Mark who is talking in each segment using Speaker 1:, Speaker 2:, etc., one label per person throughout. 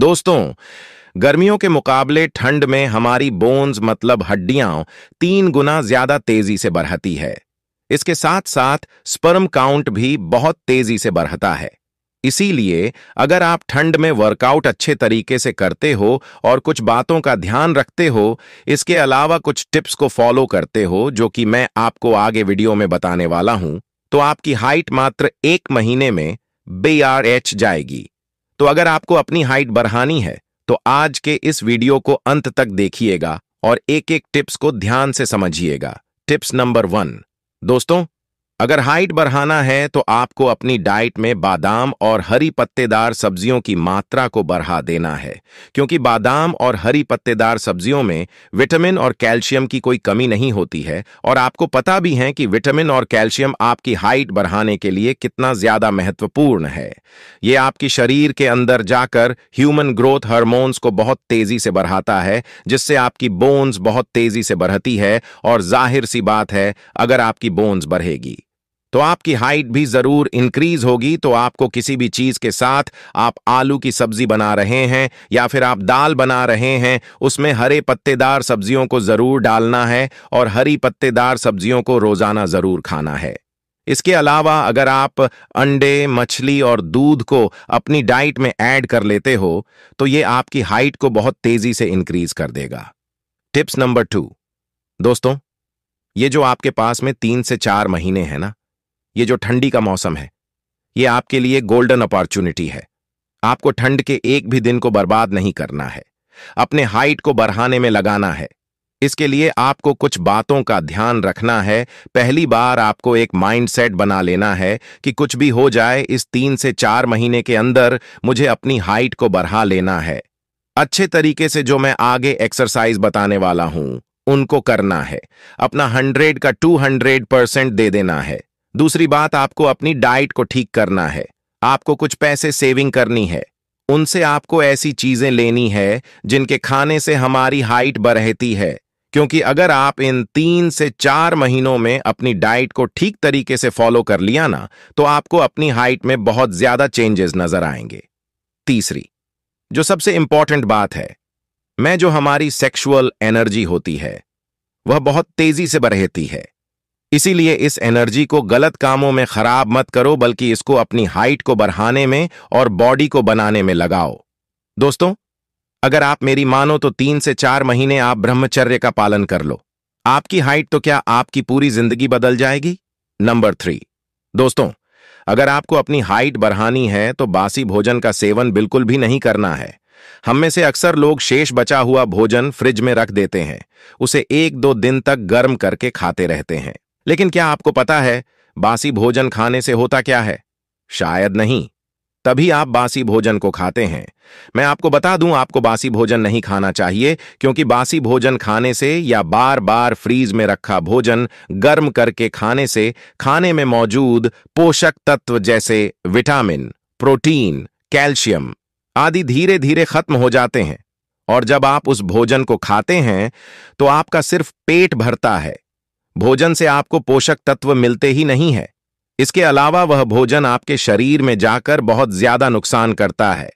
Speaker 1: दोस्तों गर्मियों के मुकाबले ठंड में हमारी बोन्स मतलब हड्डियां तीन गुना ज्यादा तेजी से बढ़ती है इसके साथ साथ स्पर्म काउंट भी बहुत तेजी से बढ़ता है इसीलिए अगर आप ठंड में वर्कआउट अच्छे तरीके से करते हो और कुछ बातों का ध्यान रखते हो इसके अलावा कुछ टिप्स को फॉलो करते हो जो कि मैं आपको आगे वीडियो में बताने वाला हूं तो आपकी हाइट मात्र एक महीने में बी जाएगी तो अगर आपको अपनी हाइट बढ़ानी है तो आज के इस वीडियो को अंत तक देखिएगा और एक एक टिप्स को ध्यान से समझिएगा टिप्स नंबर वन दोस्तों अगर हाइट बढ़ाना है तो आपको अपनी डाइट में बादाम और हरी पत्तेदार सब्जियों की मात्रा को बढ़ा देना है क्योंकि बादाम और हरी पत्तेदार सब्जियों में विटामिन और कैल्शियम की कोई कमी नहीं होती है और आपको पता भी है कि विटामिन और कैल्शियम आपकी हाइट बढ़ाने के लिए कितना ज़्यादा महत्वपूर्ण है ये आपके शरीर के अंदर जाकर ह्यूमन ग्रोथ हार्मोन्स को बहुत तेज़ी से बढ़ाता है जिससे आपकी बोन्स बहुत तेज़ी से बढ़ती है और जाहिर सी बात है अगर आपकी बोन्स बढ़ेगी तो आपकी हाइट भी ज़रूर इंक्रीज होगी तो आपको किसी भी चीज़ के साथ आप आलू की सब्जी बना रहे हैं या फिर आप दाल बना रहे हैं उसमें हरे पत्तेदार सब्जियों को ज़रूर डालना है और हरी पत्तेदार सब्जियों को रोज़ाना ज़रूर खाना है इसके अलावा अगर आप अंडे मछली और दूध को अपनी डाइट में ऐड कर लेते हो तो ये आपकी हाइट को बहुत तेजी से इंक्रीज कर देगा टिप्स नंबर टू दोस्तों ये जो आपके पास में तीन से चार महीने हैं ना ये जो ठंडी का मौसम है ये आपके लिए गोल्डन अपॉर्चुनिटी है आपको ठंड के एक भी दिन को बर्बाद नहीं करना है अपने हाइट को बढ़ाने में लगाना है इसके लिए आपको कुछ बातों का ध्यान रखना है पहली बार आपको एक माइंडसेट बना लेना है कि कुछ भी हो जाए इस तीन से चार महीने के अंदर मुझे अपनी हाइट को बढ़ा लेना है अच्छे तरीके से जो मैं आगे एक्सरसाइज बताने वाला हूं उनको करना है अपना हंड्रेड का टू हंड्रेड परसेंट दे देना है दूसरी बात आपको अपनी डाइट को ठीक करना है आपको कुछ पैसे सेविंग करनी है उनसे आपको ऐसी चीजें लेनी है जिनके खाने से हमारी हाइट बढ़ती है क्योंकि अगर आप इन तीन से चार महीनों में अपनी डाइट को ठीक तरीके से फॉलो कर लिया ना तो आपको अपनी हाइट में बहुत ज्यादा चेंजेस नजर आएंगे तीसरी जो सबसे इंपॉर्टेंट बात है मैं जो हमारी सेक्सुअल एनर्जी होती है वह बहुत तेजी से बढ़ती है इसीलिए इस एनर्जी को गलत कामों में खराब मत करो बल्कि इसको अपनी हाइट को बढ़ाने में और बॉडी को बनाने में लगाओ दोस्तों अगर आप मेरी मानो तो तीन से चार महीने आप ब्रह्मचर्य का पालन कर लो आपकी हाइट तो क्या आपकी पूरी जिंदगी बदल जाएगी नंबर थ्री दोस्तों अगर आपको अपनी हाइट बढ़ानी है तो बासी भोजन का सेवन बिल्कुल भी नहीं करना है हम में से अक्सर लोग शेष बचा हुआ भोजन फ्रिज में रख देते हैं उसे एक दो दिन तक गर्म करके खाते रहते हैं लेकिन क्या आपको पता है बासी भोजन खाने से होता क्या है शायद नहीं तभी आप बासी भोजन को खाते हैं मैं आपको बता दूं आपको बासी भोजन नहीं खाना चाहिए क्योंकि बासी भोजन खाने से या बार बार फ्रीज में रखा भोजन गर्म करके खाने से खाने में मौजूद पोषक तत्व जैसे विटामिन प्रोटीन कैल्शियम आदि धीरे धीरे खत्म हो जाते हैं और जब आप उस भोजन को खाते हैं तो आपका सिर्फ पेट भरता है भोजन से आपको पोषक तत्व मिलते ही नहीं है इसके अलावा वह भोजन आपके शरीर में जाकर बहुत ज्यादा नुकसान करता है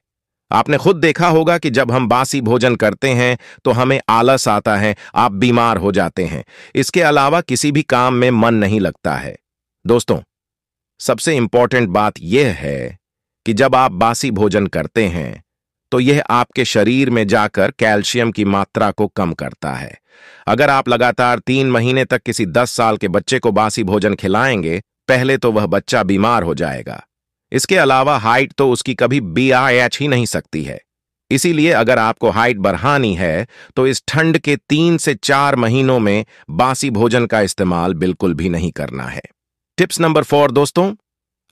Speaker 1: आपने खुद देखा होगा कि जब हम बासी भोजन करते हैं तो हमें आलस आता है आप बीमार हो जाते हैं इसके अलावा किसी भी काम में मन नहीं लगता है दोस्तों सबसे इंपॉर्टेंट बात यह है कि जब आप बासी भोजन करते हैं तो यह आपके शरीर में जाकर कैल्शियम की मात्रा को कम करता है अगर आप लगातार तीन महीने तक किसी दस साल के बच्चे को बासी भोजन खिलाएंगे पहले तो वह बच्चा बीमार हो जाएगा इसके अलावा हाइट तो उसकी कभी बी ही नहीं सकती है इसीलिए अगर आपको हाइट बढ़ानी है तो इस ठंड के तीन से चार महीनों में बासी भोजन का इस्तेमाल बिल्कुल भी नहीं करना है टिप्स नंबर फोर दोस्तों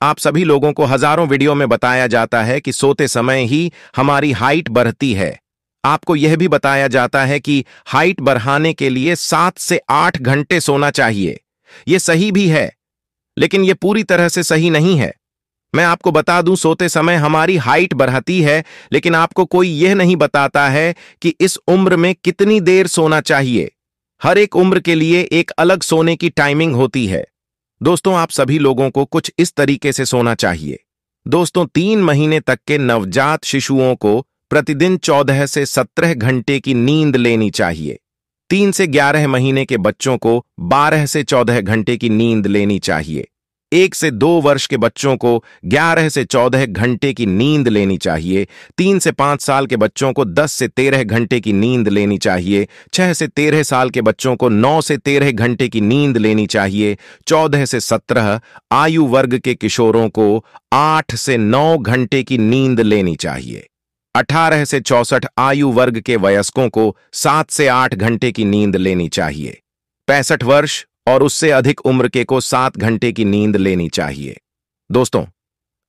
Speaker 1: आप सभी लोगों को हजारों वीडियो में बताया जाता है कि सोते समय ही हमारी हाइट बढ़ती है आपको यह भी बताया जाता है कि हाइट बढ़ाने के लिए सात से आठ घंटे सोना चाहिए यह सही भी है लेकिन यह पूरी तरह से सही नहीं है मैं आपको बता दूं सोते समय हमारी हाइट बढ़ती है लेकिन आपको कोई यह नहीं बताता है कि इस उम्र में कितनी देर सोना चाहिए हर एक उम्र के लिए एक अलग सोने की टाइमिंग होती है दोस्तों आप सभी लोगों को कुछ इस तरीके से सोना चाहिए दोस्तों तीन महीने तक के नवजात शिशुओं को प्रतिदिन 14 से 17 घंटे की नींद लेनी चाहिए तीन से 11 महीने के बच्चों को 12 से 14 घंटे की नींद लेनी चाहिए एक से दो वर्ष के बच्चों को 11 से 14 घंटे की नींद लेनी चाहिए तीन से पांच साल के बच्चों को 10 से 13 घंटे की नींद लेनी चाहिए छह से तेरह साल के बच्चों को नौ से तेरह घंटे की नींद लेनी चाहिए चौदह से सत्रह आयु वर्ग के किशोरों को आठ से नौ घंटे की नींद लेनी चाहिए 18 से चौसठ आयु वर्ग के वयस्कों को सात से आठ घंटे की नींद लेनी चाहिए पैंसठ वर्ष और उससे अधिक उम्र के को सात घंटे की नींद लेनी चाहिए दोस्तों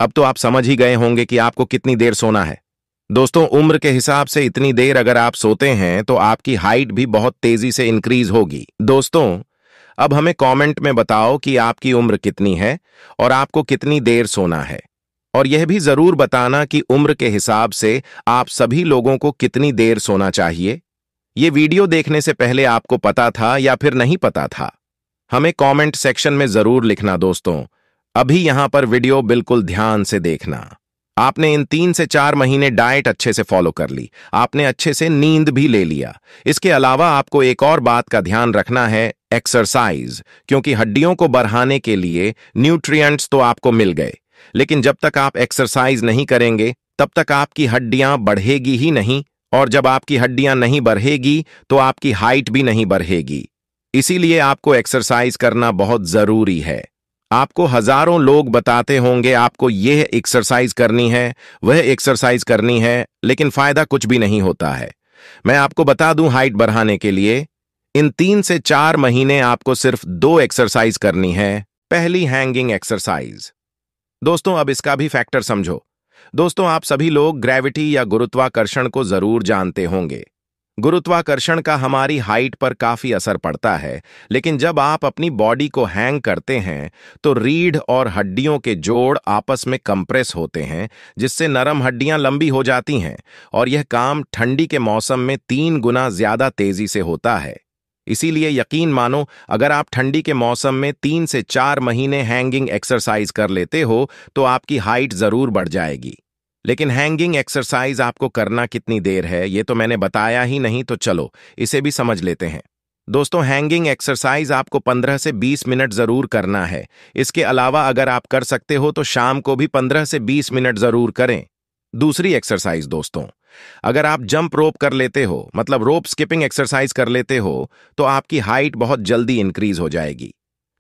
Speaker 1: अब तो आप समझ ही गए होंगे कि आपको कितनी देर सोना है दोस्तों उम्र के हिसाब से इतनी देर अगर आप सोते हैं तो आपकी हाइट भी बहुत तेजी से इंक्रीज होगी दोस्तों अब हमें कमेंट में बताओ कि आपकी उम्र कितनी है और आपको कितनी देर सोना है और यह भी जरूर बताना कि उम्र के हिसाब से आप सभी लोगों को कितनी देर सोना चाहिए ये वीडियो देखने से पहले आपको पता था या फिर नहीं पता था हमें कमेंट सेक्शन में जरूर लिखना दोस्तों अभी यहां पर वीडियो बिल्कुल ध्यान से देखना आपने इन तीन से चार महीने डाइट अच्छे से फॉलो कर ली आपने अच्छे से नींद भी ले लिया इसके अलावा आपको एक और बात का ध्यान रखना है एक्सरसाइज क्योंकि हड्डियों को बढ़ाने के लिए न्यूट्रिएंट्स तो आपको मिल गए लेकिन जब तक आप एक्सरसाइज नहीं करेंगे तब तक आपकी हड्डियां बढ़ेगी ही नहीं और जब आपकी हड्डियां नहीं बढ़ेगी तो आपकी हाइट भी नहीं बढ़ेगी इसीलिए आपको एक्सरसाइज करना बहुत ज़रूरी है आपको हजारों लोग बताते होंगे आपको यह एक्सरसाइज करनी है वह एक्सरसाइज करनी है लेकिन फायदा कुछ भी नहीं होता है मैं आपको बता दूं हाइट बढ़ाने के लिए इन तीन से चार महीने आपको सिर्फ दो एक्सरसाइज करनी है पहली हैंगिंग एक्सरसाइज दोस्तों अब इसका भी फैक्टर समझो दोस्तों आप सभी लोग ग्रेविटी या गुरुत्वाकर्षण को जरूर जानते होंगे गुरुत्वाकर्षण का हमारी हाइट पर काफ़ी असर पड़ता है लेकिन जब आप अपनी बॉडी को हैंग करते हैं तो रीढ़ और हड्डियों के जोड़ आपस में कंप्रेस होते हैं जिससे नरम हड्डियां लंबी हो जाती हैं और यह काम ठंडी के मौसम में तीन गुना ज़्यादा तेज़ी से होता है इसीलिए यकीन मानो अगर आप ठंडी के मौसम में तीन से चार महीने हैंगिंग एक्सरसाइज कर लेते हो तो आपकी हाइट ज़रूर बढ़ जाएगी लेकिन हैंगिंग एक्सरसाइज आपको करना कितनी देर है ये तो मैंने बताया ही नहीं तो चलो इसे भी समझ लेते हैं दोस्तों हैंगिंग एक्सरसाइज आपको 15 से 20 मिनट ज़रूर करना है इसके अलावा अगर आप कर सकते हो तो शाम को भी 15 से 20 मिनट ज़रूर करें दूसरी एक्सरसाइज दोस्तों अगर आप जंप रोप कर लेते हो मतलब रोप स्किपिंग एक्सरसाइज कर लेते हो तो आपकी हाइट बहुत जल्दी इंक्रीज हो जाएगी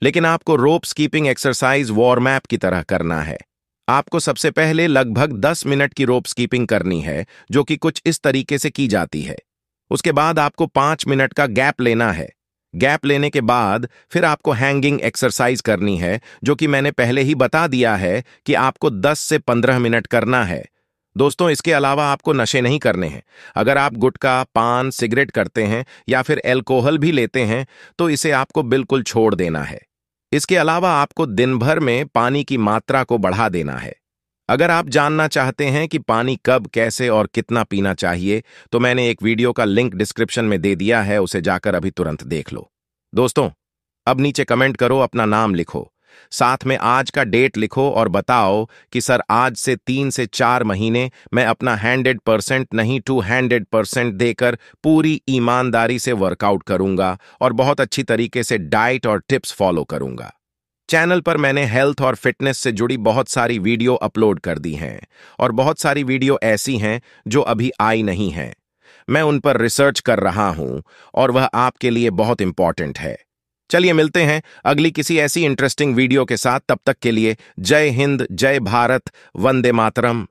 Speaker 1: लेकिन आपको रोप स्कीपिंग एक्सरसाइज वार्म की तरह करना है आपको सबसे पहले लगभग 10 मिनट की रोप स्कीपिंग करनी है जो कि कुछ इस तरीके से की जाती है उसके बाद आपको पांच मिनट का गैप लेना है गैप लेने के बाद फिर आपको हैंगिंग एक्सरसाइज करनी है जो कि मैंने पहले ही बता दिया है कि आपको 10 से 15 मिनट करना है दोस्तों इसके अलावा आपको नशे नहीं करने हैं अगर आप गुटखा पान सिगरेट करते हैं या फिर एल्कोहल भी लेते हैं तो इसे आपको बिल्कुल छोड़ देना है इसके अलावा आपको दिन भर में पानी की मात्रा को बढ़ा देना है अगर आप जानना चाहते हैं कि पानी कब कैसे और कितना पीना चाहिए तो मैंने एक वीडियो का लिंक डिस्क्रिप्शन में दे दिया है उसे जाकर अभी तुरंत देख लो दोस्तों अब नीचे कमेंट करो अपना नाम लिखो साथ में आज का डेट लिखो और बताओ कि सर आज से तीन से चार महीने मैं अपना हंड्रेड परसेंट नहीं टू हंड्रेड परसेंट देकर पूरी ईमानदारी से वर्कआउट करूंगा और बहुत अच्छी तरीके से डाइट और टिप्स फॉलो करूंगा चैनल पर मैंने हेल्थ और फिटनेस से जुड़ी बहुत सारी वीडियो अपलोड कर दी हैं और बहुत सारी वीडियो ऐसी हैं जो अभी आई नहीं हैं मैं उन पर रिसर्च कर रहा हूं और वह आपके लिए बहुत इंपॉर्टेंट है चलिए मिलते हैं अगली किसी ऐसी इंटरेस्टिंग वीडियो के साथ तब तक के लिए जय हिंद जय भारत वंदे मातरम